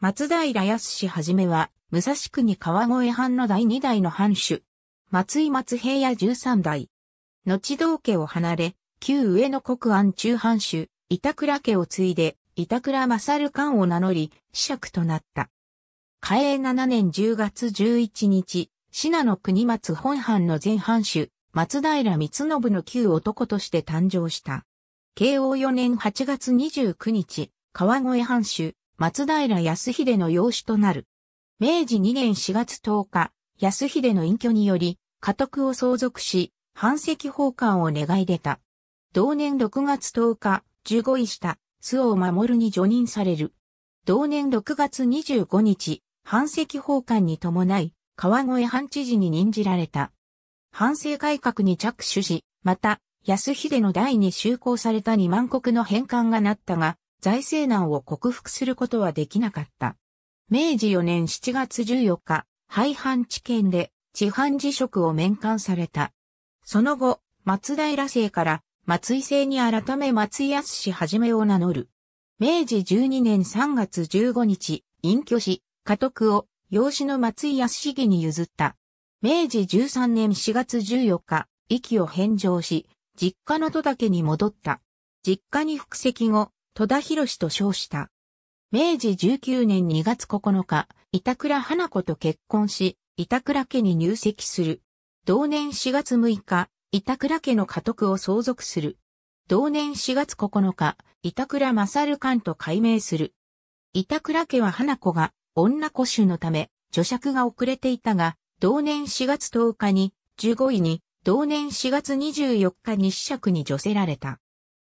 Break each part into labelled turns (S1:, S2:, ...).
S1: 松平康はじめは、武蔵国川越藩の第二代の藩主。松井松平屋十三代。後道家を離れ、旧上野国安中藩主、板倉家を継いで、板倉勝官を名乗り、子爵となった。嘉永7年10月11日、信濃国松本藩の前藩主、松平光信の旧男として誕生した。慶応4年8月29日、川越藩主、松平康秀の養子となる。明治2年4月10日、康秀の隠居により、家督を相続し、藩籍奉還を願い出た。同年6月10日、15位下、須を守るに除任される。同年6月25日、藩籍奉還に伴い、川越藩知事に任じられた。藩政改革に着手し、また、安秀の代に就航された二万国の返還がなったが、財政難を克服することはできなかった。明治4年7月14日、廃藩置県で、地藩辞職を免官された。その後、松平姓から松井姓に改め松井康氏はじめを名乗る。明治12年3月15日、隠居し、家督を養子の松井康氏に譲った。明治13年4月14日、息を返上し、実家の戸竹に戻った。実家に復籍後、戸田博士と称した。明治19年2月9日、板倉花子と結婚し、板倉家に入籍する。同年4月6日、板倉家の家督を相続する。同年4月9日、板倉勝館と改名する。板倉家は花子が女子衆のため、女釈が遅れていたが、同年4月10日に、15位に、同年4月24日に施釈に除せられた。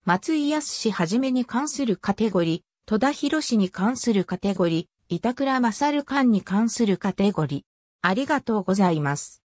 S1: 松井康氏はじめに関するカテゴリー、戸田博氏に関するカテゴリー、板倉勝る間に関するカテゴリー。ありがとうございます。